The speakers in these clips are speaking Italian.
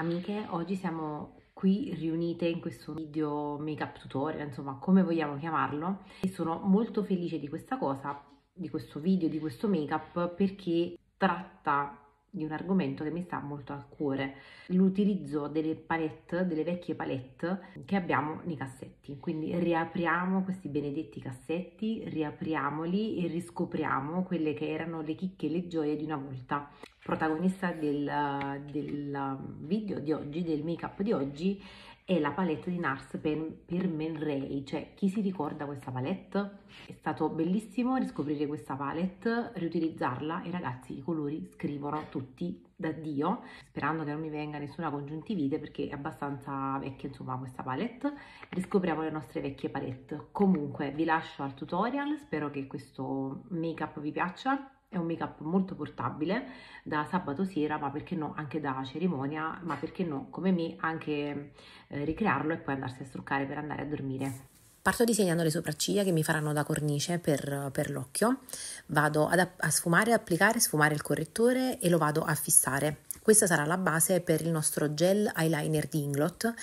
Amiche, oggi siamo qui riunite in questo video make up tutorial, insomma come vogliamo chiamarlo e sono molto felice di questa cosa, di questo video, di questo make up perché tratta di un argomento che mi sta molto al cuore, l'utilizzo delle palette, delle vecchie palette che abbiamo nei cassetti. Quindi riapriamo questi benedetti cassetti, riapriamoli e riscopriamo quelle che erano le chicche e le gioie di una volta. Protagonista del, del video di oggi, del make up di oggi, è la palette di Nars per, per Man Ray, cioè chi si ricorda questa palette? È stato bellissimo riscoprire questa palette, riutilizzarla e ragazzi i colori scrivono tutti da Dio, sperando che non mi venga nessuna congiuntivite perché è abbastanza vecchia insomma questa palette, riscopriamo le nostre vecchie palette. Comunque vi lascio al tutorial, spero che questo make up vi piaccia è un make up molto portabile da sabato sera ma perché no anche da cerimonia ma perché no come me anche eh, ricrearlo e poi andarsi a struccare per andare a dormire Parto disegnando le sopracciglia che mi faranno da cornice per, per l'occhio, vado ad, a sfumare, applicare, sfumare il correttore e lo vado a fissare. Questa sarà la base per il nostro gel eyeliner di Inglot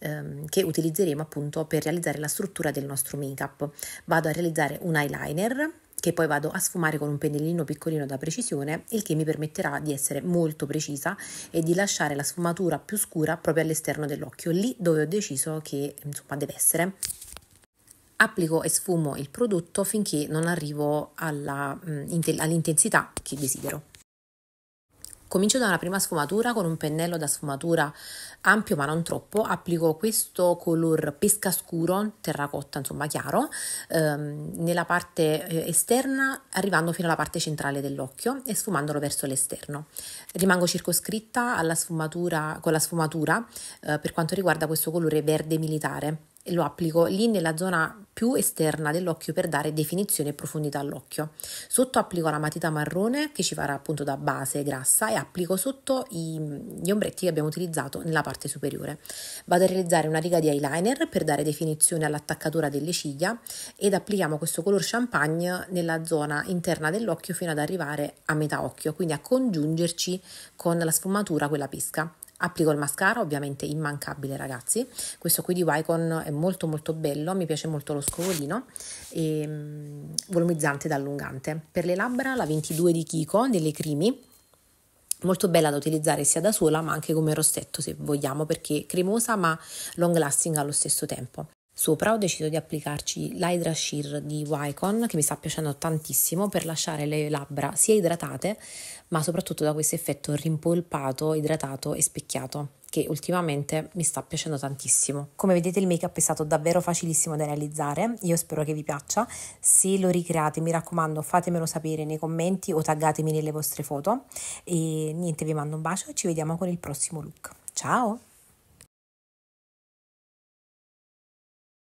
ehm, che utilizzeremo appunto per realizzare la struttura del nostro make-up. Vado a realizzare un eyeliner che poi vado a sfumare con un pennellino piccolino da precisione, il che mi permetterà di essere molto precisa e di lasciare la sfumatura più scura proprio all'esterno dell'occhio, lì dove ho deciso che insomma deve essere applico e sfumo il prodotto finché non arrivo alla, mm, all'intensità che desidero. Comincio da una prima sfumatura con un pennello da sfumatura ampio ma non troppo, applico questo color pesca scuro, terracotta insomma chiaro, ehm, nella parte eh, esterna arrivando fino alla parte centrale dell'occhio e sfumandolo verso l'esterno. Rimango circoscritta alla sfumatura, con la sfumatura eh, per quanto riguarda questo colore verde militare e lo applico lì nella zona più esterna dell'occhio per dare definizione e profondità all'occhio. Sotto applico la matita marrone che ci farà appunto da base grassa e applico sotto i, gli ombretti che abbiamo utilizzato nella parte superiore. Vado a realizzare una riga di eyeliner per dare definizione all'attaccatura delle ciglia ed applichiamo questo color champagne nella zona interna dell'occhio fino ad arrivare a metà occhio, quindi a congiungerci con la sfumatura, quella pesca. Applico il mascara, ovviamente immancabile ragazzi, questo qui di Wycon è molto molto bello, mi piace molto lo scovolino, e, um, volumizzante ed allungante. Per le labbra la 22 di Kiko, delle Crimi, molto bella da utilizzare sia da sola ma anche come rossetto se vogliamo perché cremosa ma long lasting allo stesso tempo. Sopra ho deciso di applicarci l'Hydra Sheer di Wycon che mi sta piacendo tantissimo per lasciare le labbra sia idratate ma soprattutto da questo effetto rimpolpato, idratato e specchiato che ultimamente mi sta piacendo tantissimo. Come vedete il make up è stato davvero facilissimo da realizzare, io spero che vi piaccia, se lo ricreate mi raccomando fatemelo sapere nei commenti o taggatemi nelle vostre foto e niente vi mando un bacio e ci vediamo con il prossimo look. Ciao!